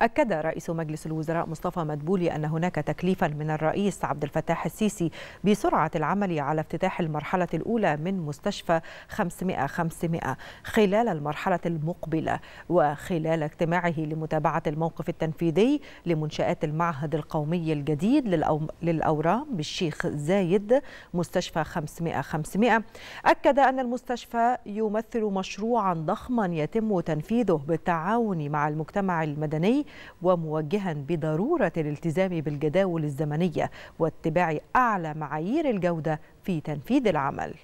أكد رئيس مجلس الوزراء مصطفى مدبولي أن هناك تكليفا من الرئيس عبد الفتاح السيسي بسرعة العمل على افتتاح المرحلة الأولى من مستشفى 500 500 خلال المرحلة المقبلة وخلال اجتماعه لمتابعة الموقف التنفيذي لمنشآت المعهد القومي الجديد للأورام بالشيخ زايد مستشفى 500 500 أكد أن المستشفى يمثل مشروعا ضخما يتم تنفيذه بالتعاون مع المجتمع المدني وموجها بضرورة الالتزام بالجداول الزمنية واتباع أعلى معايير الجودة في تنفيذ العمل